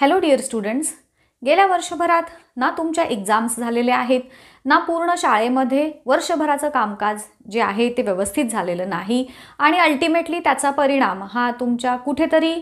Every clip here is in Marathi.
हॅलो डिअर स्टुडंट्स गेल्या वर्षभरात ना तुमच्या एक्झाम्स झालेल्या आहेत ना पूर्ण शाळेमध्ये वर्षभराचं कामकाज जे आहे ते व्यवस्थित झालेलं नाही आणि अल्टिमेटली त्याचा परिणाम हा तुमच्या कुठेतरी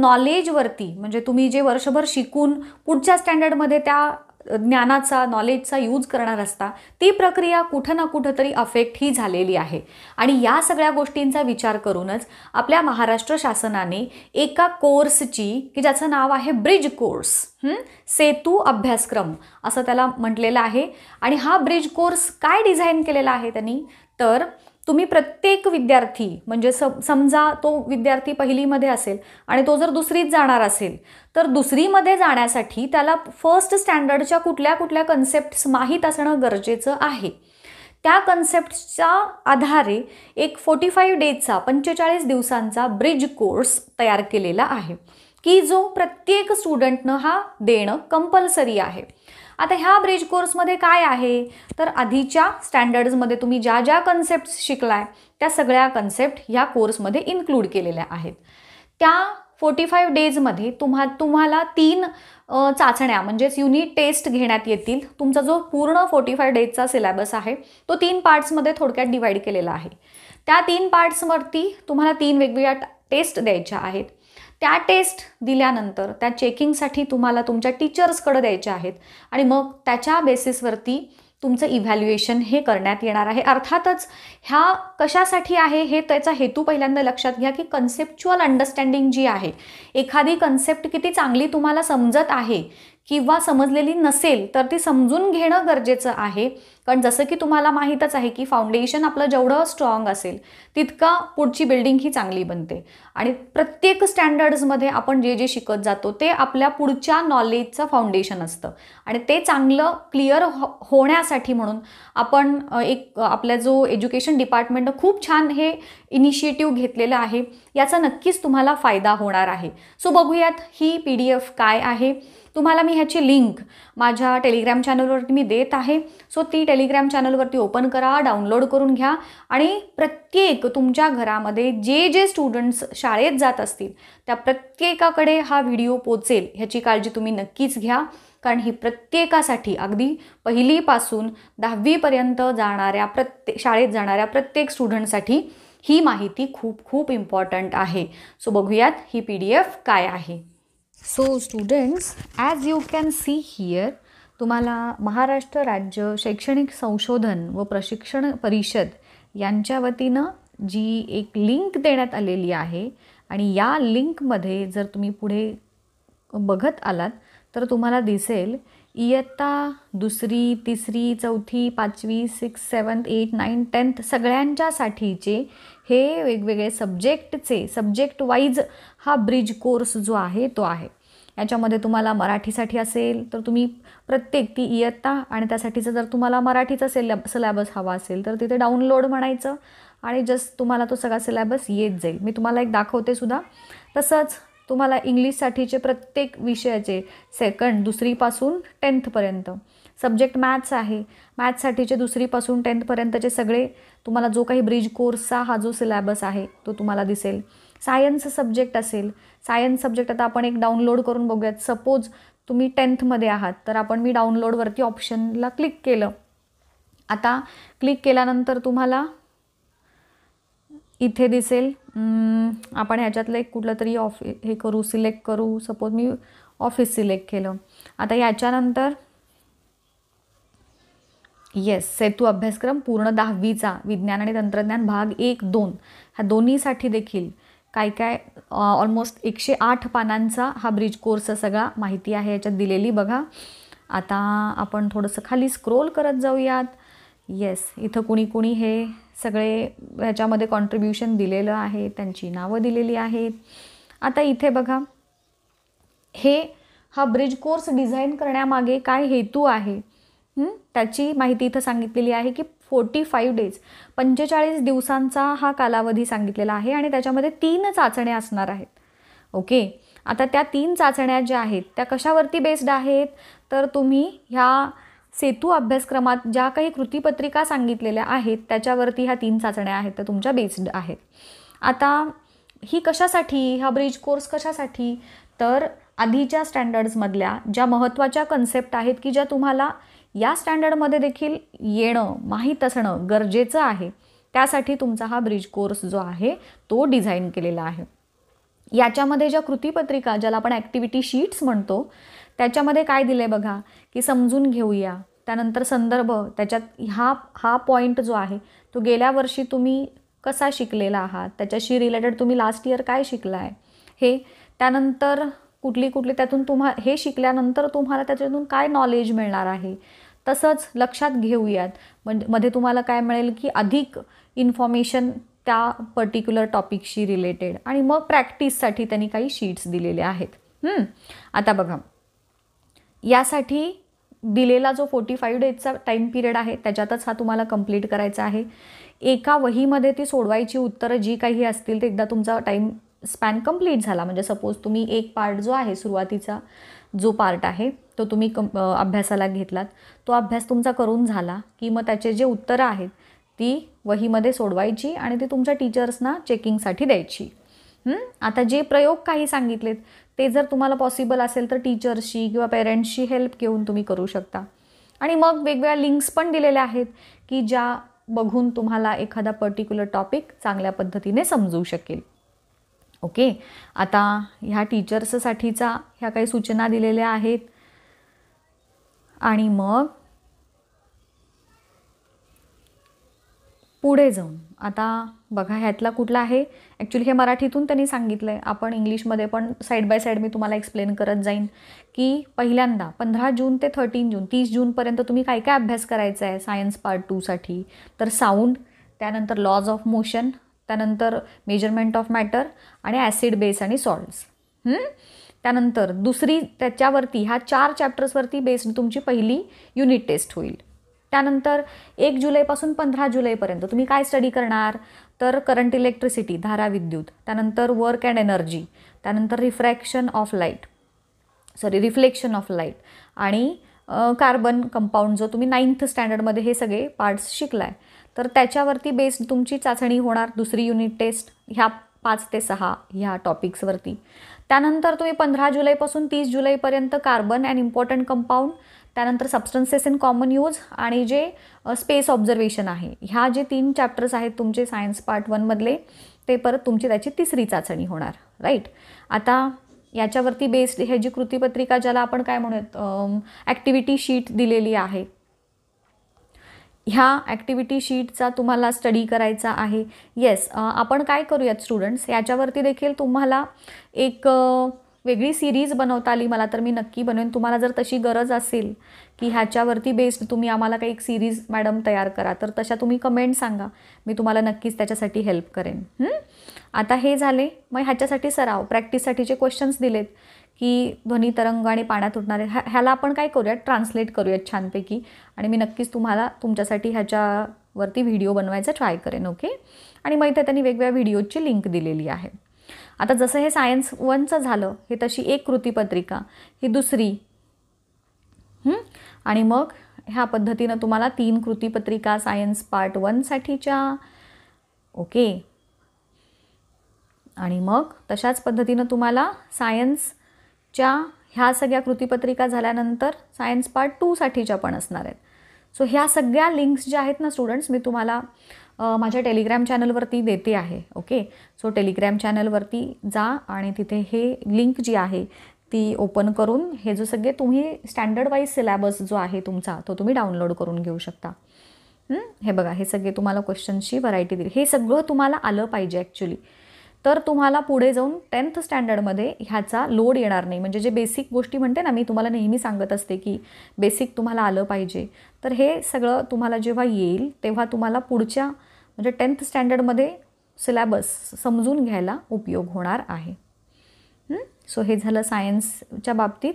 नॉलेजवरती म्हणजे तुम्ही जे वर्षभर शिकून पुढच्या स्टँडर्डमध्ये त्या ज्ञानाचा नॉलेजचा यूज करणार असता ती प्रक्रिया कुठं ना कुठं तरी अफेक्ट ही झालेली आहे आणि या सगळ्या गोष्टींचा विचार करूनच आपल्या महाराष्ट्र शासनाने एका कोर्सची की ज्याचं नाव आहे ब्रिज कोर्स सेतू अभ्यासक्रम असं त्याला म्हटलेलं आहे आणि हा ब्रिज कोर्स काय डिझाईन केलेला आहे त्यांनी तर तुम्ही प्रत्येक विद्यार्थी म्हणजे समजा तो विद्यार्थी पहिलीमध्ये असेल आणि तो जर दुसरीत जाणार असेल तर दुसरीमध्ये जाण्यासाठी त्याला फर्स्ट स्टँडर्डच्या कुठल्या कुठल्या कन्सेप्ट्स माहीत असणं गरजेचं आहे त्या कन्सेप्टच्या आधारे एक फोर्टी फाईव्ह डेजचा पंचेचाळीस दिवसांचा ब्रिज कोर्स तयार केलेला आहे की जो प्रत्येक स्टुडंटनं हा देणं कंपल्सरी आहे आता ह्या ब्रिज कोर्समध्ये काय आहे तर आधीच्या स्टँडर्ड्समध्ये तुम्ही ज्या ज्या कन्सेप्ट शिकलाय त्या सगळ्या कन्सेप्ट ह्या कोर्समध्ये इन्क्लूड केलेल्या आहेत त्या फोर्टी फाईव्ह डेजमध्ये तुम्हा तुम्हाला तीन चाचण्या म्हणजेच युनिट टेस्ट घेण्यात येतील तुमचा जो पूर्ण फोर्टी फाय डेजचा सिलेबस आहे तो तीन पार्ट्समध्ये थोडक्यात डिवाईड केलेला आहे त्या तीन पार्ट्सवरती तुम्हाला तीन वेगवेगळ्या टेस्ट द्यायच्या आहेत त्या टेस्ट दिल्यानंतर त्या चेकिंगसाठी तुम्हाला तुमच्या टीचर्सकडं द्यायच्या आहेत आणि मग त्याच्या बेसिसवरती तुमचं इव्हॅल्युएशन हे करण्यात येणार आहे अर्थातच ह्या कशासाठी आहे हे त्याचा हेतू पहिल्यांदा लक्षात घ्या की कन्सेप्च्युअल अंडरस्टँडिंग जी आहे एखादी कन्सेप्ट किती चांगली तुम्हाला समजत आहे किंवा समजलेली नसेल तर ती समजून घेणं गरजेचं आहे कारण जसं की तुम्हाला माहीतच आहे की फाउंडेशन आपलं जेवढं स्ट्रॉंग असेल तितका पुढची बिल्डिंग ही चांगली बनते आणि प्रत्येक स्टँडर्ड्समध्ये आपण जे जे शिकत जातो ते आपल्या पुढच्या नॉलेजचं फाउंडेशन असतं आणि ते चांगलं क्लिअर हो होण्यासाठी म्हणून आपण एक आपल्या जो एज्युकेशन डिपार्टमेंटनं खूप छान हे इनिशिएटिव्ह घेतलेलं आहे याचा नक्कीच तुम्हाला फायदा होणार आहे सो बघूयात ही पी डी एफ काय आहे तुम्हाला मी ह्याची लिंक माझ्या टेलिग्राम चॅनलवरती मी देत आहे सो ती टेलिग्राम चॅनलवरती ओपन करा डाउनलोड करून घ्या आणि प्रत्येक तुमच्या घरामध्ये जे जे स्टुडंट्स शाळेत जात असतील त्या प्रत्येकाकडे हा व्हिडिओ पोचेल ह्याची काळजी तुम्ही नक्कीच घ्या कारण ही प्रत्येकासाठी अगदी पहिलीपासून दहावीपर्यंत जाणाऱ्या प्रत्येक शाळेत जाणाऱ्या प्रत्येक स्टुडंटसाठी ही माहिती खूप खूप इम्पॉर्टंट आहे सो बघूयात ही पी डी एफ काय आहे so students as you can see here तुम्हाला महाराष्ट्र राज्य शैक्षणिक संशोधन व प्रशिक्षण परिषद यांच्या वतीनं जी एक लिंक देण्यात आलेली आहे आणि या लिंकमध्ये जर तुम्ही पुढे बघत आलात तर तुम्हाला दिसेल इयत्ता दुसरी तिसरी चौथी पाचवी six seventh eight nine tenth सगळ्यांच्यासाठीचे हे वेगवेगळे सब्जेक्टचे सब्जेक्ट वाईज हा ब्रिज कोर्स जो आहे तो आहे याच्यामध्ये तुम्हाला मराठीसाठी असेल तर तुम्ही प्रत्येक ती इयत्ता आणि त्यासाठीचं जर तुम्हाला मराठीचा सिलॅब सिलॅबस हवा असेल तर तिथे डाउनलोड म्हणायचं आणि जस्ट तुम्हाला तो सगळा सिलॅबस येत जाईल मी तुम्हाला एक दाखवते सुद्धा तसंच तुम्हाला इंग्लिशसाठीचे प्रत्येक विषयाचे सेकंड दुसरीपासून टेन्थपर्यंत सब्जेक्ट मॅथ्स आहे मॅथ्ससाठीचे दुसरीपासून टेन्थपर्यंतचे सगळे तुम्हाला जो काही ब्रिज कोर्सचा हा जो सिलॅबस आहे तो तुम्हाला दिसेल सायन्स सब्जेक्ट असेल सायन्स सब्जेक्ट आता आपण एक डाउनलोड करून बघूयात सपोज तुम्ही टेन्थमध्ये आहात तर आपण मी डाउनलोडवरती ऑप्शनला क्लिक केलं आता क्लिक केल्यानंतर तुम्हाला इथे दिसेल आपण ह्याच्यातलं एक कुठलं तरी ऑफि हे करू सिलेक्ट करू सपोज मी ऑफिस सिलेक्ट केलं आता याच्यानंतर येस सेतू अभ्यासक्रम पूर्ण दहावीचा विज्ञान आणि तंत्रज्ञान भाग एक दोन ह्या दोन्हीसाठी देखील काय काय ऑलमोस्ट एकशे आठ पानांचा हा ब्रिज कोर्स सगळा माहिती आहे याच्यात दिलेली बघा आता आपण थोडंसं खाली स्क्रोल करत जाऊयात येस इथं कुणी कुणी हे सगळे याच्यामध्ये कॉन्ट्रीब्युशन दिलेलं आहे त्यांची नावं दिलेली आहेत आता इथे बघा हे हा ब्रिज कोर्स डिझाईन करण्यामागे काय हेतू आहे त्याची माहिती इथं सांगितलेली आहे की फोर्टी फाईव्ह डेज पंचेचाळीस दिवसांचा हा कालावधी सांगितलेला आहे आणि त्याच्यामध्ये तीन चाचण्या असणार आहेत ओके आता त्या तीन चाचण्या ज्या आहेत त्या कशावरती बेस्ड आहेत तर तुम्ही ह्या सेतू अभ्यासक्रमात ज्या काही कृतीपत्रिका सांगितलेल्या आहेत त्याच्यावरती ह्या तीन चाचण्या आहेत त्या तुमच्या बेस्ड आहेत आता ही कशासाठी हा ब्रिज कोर्स कशासाठी तर आधीच्या स्टँडर्ड्समधल्या ज्या महत्त्वाच्या कन्सेप्ट आहेत की ज्या तुम्हाला या स्टँडर्डमध्ये देखील येणं माहीत असणं गरजेचं आहे त्यासाठी तुमचा हा ब्रिज कोर्स जो आहे तो डिझाईन केलेला आहे याच्यामध्ये ज्या कृतीपत्रिका ज्याला आपण ॲक्टिव्हिटी शीट्स म्हणतो त्याच्यामध्ये काय दिलं आहे बघा की समजून घेऊया त्यानंतर संदर्भ त्याच्यात हा हा पॉईंट जो आहे तो गेल्या वर्षी तुम्ही कसा शिकलेला आहात त्याच्याशी रिलेटेड तुम्ही लास्ट इयर काय शिकला आहे हे त्यानंतर कुठली कुठली त्यातून तुम्हा हे शिकल्यानंतर तुम्हाला त्याच्यातून काय नॉलेज मिळणार आहे तसंच लक्षात घेऊयात म्हणजे मध्ये तुम्हाला काय मिळेल की अधिक इन्फॉर्मेशन त्या पर्टिक्युलर टॉपिकशी रिलेटेड आणि मग प्रॅक्टिससाठी त्यांनी काही शीट्स दिलेल्या आहेत आता बघा यासाठी दिलेला जो फोर्टी फाईव्ह डेजचा टाईम पिरियड आहे त्याच्यातच हा तुम्हाला कंप्लीट करायचा आहे एका वहीमध्ये ती सोडवायची उत्तरं जी काही असतील ते एकदा तुमचा टाईम स्पॅन कंप्लीट झाला म्हणजे सपोज तुम्ही एक पार्ट जो आहे सुरुवातीचा जो पार्ट आहे तो तुम्ही कम अभ्यासाला घेतलात तो अभ्यास तुमचा करून झाला की मग त्याचे जे उत्तरं आहेत ती वहीमध्ये सोडवायची आणि ती तुमच्या टीचर्सना चेकिंगसाठी द्यायची आता जे प्रयोग काही सांगितलेत ते जर तुम्हाला पॉसिबल असेल तर टीचर्सशी किंवा पेरेंट्सशी हेल्प घेऊन तुम्ही करू शकता आणि मग वेगवेगळ्या लिंक्स पण दिलेल्या आहेत की ज्या बघून तुम्हाला एखादा पर्टिक्युलर टॉपिक चांगल्या पद्धतीने समजू शकेल ओके आता ह्या टीचर्ससाठीचा ह्या काही सूचना दिलेल्या आहेत आणि मग पुढे जाऊन आता बघा ह्यातला कुठला आहे ॲक्च्युली हे मराठीतून त्यांनी सांगितलं आहे आपण इंग्लिशमध्ये पण साईड बाय साईड मी तुम्हाला एक्सप्लेन करत जाईन की पहिल्यांदा पंधरा जून ते थर्टीन जून तीस जूनपर्यंत तुम्ही काय काय अभ्यास करायचा आहे सायन्स पार्ट टूसाठी तर साऊंड त्यानंतर लॉज ऑफ मोशन त्यानंतर मेजरमेंट ऑफ मॅटर आणि ॲसिड बेस आणि सॉल्ट्स त्यानंतर दुसरी त्याच्यावरती ह्या चार चॅप्टर्सवरती बेस्ड तुमची पहिली युनिट टेस्ट होईल त्यानंतर एक जुलैपासून पंधरा जुलैपर्यंत तुम्ही काय स्टडी करणार तर करंट इलेक्ट्रिसिटी धारा विद्युत त्यानंतर वर्क अँड एनर्जी त्यानंतर refraction of light sorry reflection of light आणि कार्बन कंपाऊंड जो तुम्ही नाईन्थ स्टँडर्डमध्ये हे सगळे पार्ट्स शिकलाय तर त्याच्यावरती बेस्ड तुमची चाचणी होणार दुसरी युनिट टेस्ट ह्या पाच ते सहा ह्या टॉपिक्सवरती त्यानंतर तुम्ही पंधरा जुलैपासून तीस जुलैपर्यंत कार्बन अँड इम्पॉर्टंट कंपाऊंड त्यानंतर सबस्टन्सेस इन कॉमन यूज आणि जे स्पेस ऑब्झर्वेशन आहे ह्या जे तीन चॅप्टर्स आहेत तुमचे सायन्स पार्ट वनमधले ते परत तुमची त्याची तिसरी चाचणी होणार राईट आता याच्यावरती बेस्ड हे जी कृतीपत्रिका ज्याला आपण काय म्हणूयात ॲक्टिव्हिटी शीट दिलेली आहे ह्या ॲक्टिव्हिटी शीटचा तुम्हाला स्टडी करायचा आहे येस आपण काय करूयात स्टुडंट्स याच्यावरती देखील तुम्हाला एक वेगळी सिरीज बनवता आली मला तर मी नक्की बनवेन तुम्हाला जर तशी गरज असेल की ह्याच्यावरती बेस्ड तुम्ही आम्हाला काही एक सिरीज मॅडम तयार करा तर तशा तुम्ही कमेंट सांगा मी तुम्हाला नक्कीच त्याच्यासाठी हेल्प करेन आता हे झाले मग ह्याच्यासाठी सराव प्रॅक्टिससाठीचे क्वेश्चन्स दिलेत की ध्वनी तरंग आणि पाण्यात उठणारे ह्या ह्याला आपण काय करूयात ट्रान्सलेट करूयात छानपैकी आणि मी नक्कीच तुम्हाला तुमच्यासाठी ह्याच्यावरती व्हिडिओ बनवायचा ट्राय करेन ओके आणि मग इथे त्यांनी वेगवेगळ्या व्हिडिओची लिंक दिलेली आहे आता जसं हे सायन्स वनचं झालं हे तशी एक कृतीपत्रिका ही दुसरी आणि मग ह्या पद्धतीनं तुम्हाला तीन कृतीपत्रिका सायन्स पार्ट वनसाठीच्या ओके आणि मग तशाच पद्धतीनं तुम्हाला सायन्सच्या ह्या सगळ्या कृतीपत्रिका झाल्यानंतर सायन्स पार्ट टूसाठीच्या पण असणार आहेत सो ह्या सगळ्या लिंक्स ज्या आहेत ना स्टुडंट्स मी तुम्हाला माझ्या टेलिग्राम चॅनलवरती देते आहे ओके सो टेलिग्राम चॅनलवरती जा आणि तिथे हे लिंक जी आहे ती ओपन करून हे जो सगळे तुम्ही स्टँडर्ड वाईज सिलॅबस जो आहे तुमचा तो तुम्ही डाउनलोड करून घेऊ शकता हे बघा हे सगळे तुम्हाला क्वेश्चनची व्हरायटी दिली हे सगळं तुम्हाला आलं पाहिजे ॲक्च्युली तर तुम्हाला पुढे जाऊन टेन्थ स्टँडर्डमध्ये ह्याचा लोड येणार नाही म्हणजे जे बेसिक गोष्टी म्हणते ना मी तुम्हाला नेहमी सांगत असते की बेसिक तुम्हाला आलं पाहिजे तर हे सगळं तुम्हाला जेव्हा येईल तेव्हा तुम्हाला पुढच्या म्हणजे टेन्थ स्टँडर्डमध्ये सिलेबस समजून घ्यायला उपयोग होणार आहे सो हे झालं सायन्सच्या बाबतीत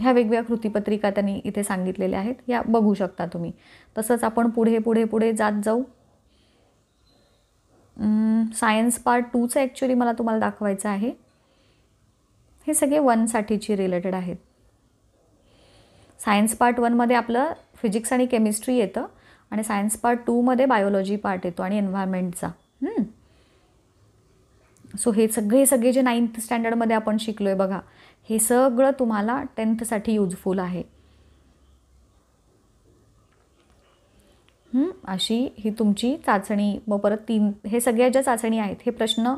ह्या वेगवेगळ्या कृतीपत्रिका त्यांनी इथे सांगितलेल्या आहेत या बघू शकता तुम्ही तसंच आपण पुढे पुढे पुढे जात जाऊ सायन्स पार्ट टूचं ॲक्च्युली मला तुम्हाला दाखवायचं आहे हे सगळे वनसाठीची रिलेटेड आहेत सायन्स पार्ट वनमध्ये आपलं फिजिक्स आणि केमिस्ट्री येतं आणि सायन्स पार्ट टूमध्ये बायोलॉजी पार्ट येतो आणि एन्व्हायरमेंटचा सो हे सगळे सगळे जे नाईन्थ स्टँडर्डमध्ये आपण शिकलो आहे बघा हे सगळं तुम्हाला टेन्थसाठी युजफुल आहे अशी ही तुमची चाचणी मग परत तीन हे सगळ्या ज्या चाचणी आहेत हे प्रश्न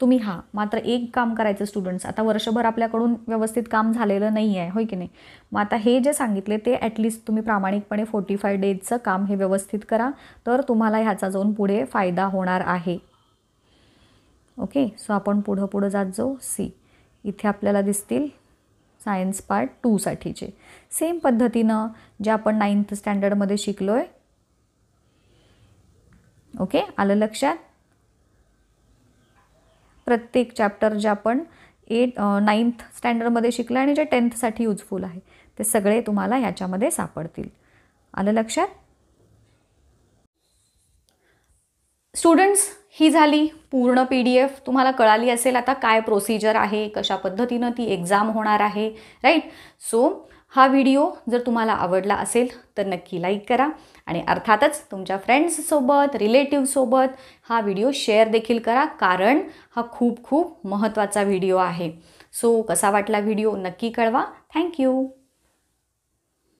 तुम्ही हा मात्र एक काम करायचं स्टुडंट्स आता वर्षभर आपल्याकडून व्यवस्थित काम झालेलं नाही आहे होय की नाही मग आता हे जे सांगितले ते ॲटलिस्ट तुम्ही प्रामाणिकपणे फोर्टी फाय डेजचं काम हे व्यवस्थित करा तर तुम्हाला ह्याचा जाऊन पुढे फायदा होणार आहे ओके सो आपण पुढं पुढं जात जाऊ सी इथे आपल्याला दिसतील सायन्स पार्ट टूसाठीचे सेम पद्धतीनं जे आपण नाईन्थ स्टँडर्डमध्ये शिकलो आहे ओके आलं लक्षात प्रत्येक चॅप्टर जे आपण एट नाईन्थ स्टँडर्डमध्ये शिकलं आणि जे टेन्थसाठी युजफुल आहे ते सगळे तुम्हाला याच्यामध्ये सापडतील आलं लक्षात स्टुडंट्स ही झाली पूर्ण पी डी एफ तुम्हाला कळाली असेल आता काय प्रोसिजर आहे कशा पद्धतीनं ती एक्झाम होणार आहे राईट सो so, हा व्हिडिओ जर तुम्हाला आवडला असेल तर नक्की लाईक करा आणि अर्थातच तुमच्या फ्रेंड्ससोबत रिलेटिव्हसोबत हा व्हिडिओ शेअर देखील करा कारण हा खूप खूप महत्त्वाचा व्हिडिओ आहे सो कसा वाटला व्हिडिओ नक्की कळवा थँक्यू